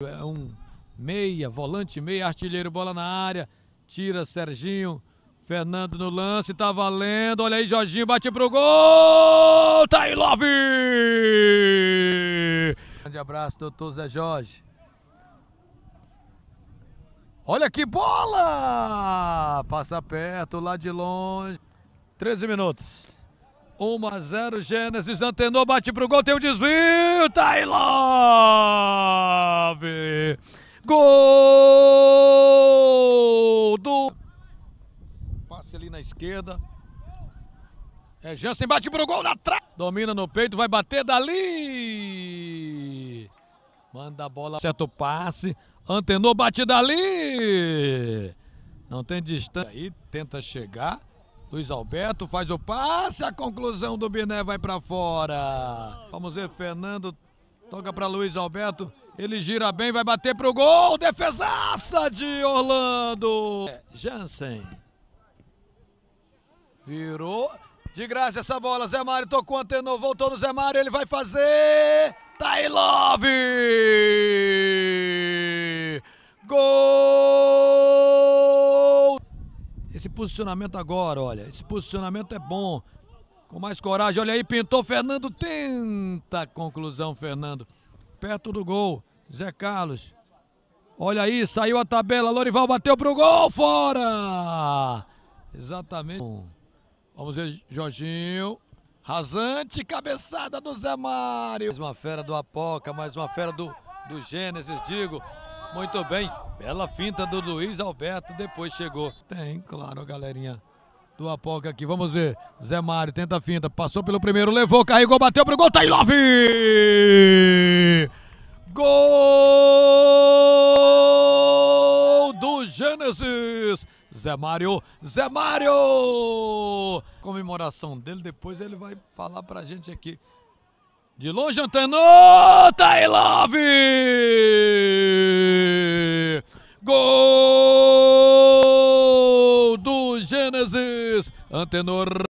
É um meia, volante meia, artilheiro, bola na área. Tira Serginho. Fernando no lance, tá valendo. Olha aí, Jorginho bate pro gol! Tá aí, Love! Grande abraço, doutor Zé Jorge. Olha que bola! Passa perto, lá de longe. 13 minutos. 1 a 0 Gênesis, antenou, bate pro gol, tem um desvio, Tailove! Tá gol do... Passe ali na esquerda. É Jansen, bate pro gol, na trave! Domina no peito, vai bater dali! Manda a bola, certo passe, antenou, bate dali! Não tem distância. Aí tenta chegar... Luiz Alberto faz o passe, a conclusão do Biné vai para fora. Vamos ver, Fernando toca para Luiz Alberto. Ele gira bem, vai bater pro gol. Defesaça de Orlando. É, Jansen. Virou. De graça essa bola. Zé Mário tocou, antenou, voltou no Zé Mário. Ele vai fazer. Tailove! Gol! Esse posicionamento agora, olha. Esse posicionamento é bom. Com mais coragem. Olha aí, pintou Fernando. Tenta a conclusão, Fernando. Perto do gol. Zé Carlos. Olha aí, saiu a tabela. Lorival bateu pro gol. Fora! Exatamente. Vamos ver, Jorginho. Rasante, cabeçada do Zé Mário. Mais uma fera do Apoca, mais uma fera do, do Gênesis, digo. Muito bem. Bela finta do Luiz Alberto. Depois chegou. Tem, claro, galerinha do Apoca aqui. Vamos ver. Zé Mário tenta a finta. Passou pelo primeiro. Levou, carregou, bateu pro gol. Love tá Gol do Gênesis! Zé Mário, Zé Mário! Comemoração dele, depois ele vai falar pra gente aqui. De longe, Antenor, tá Tailov! Antenor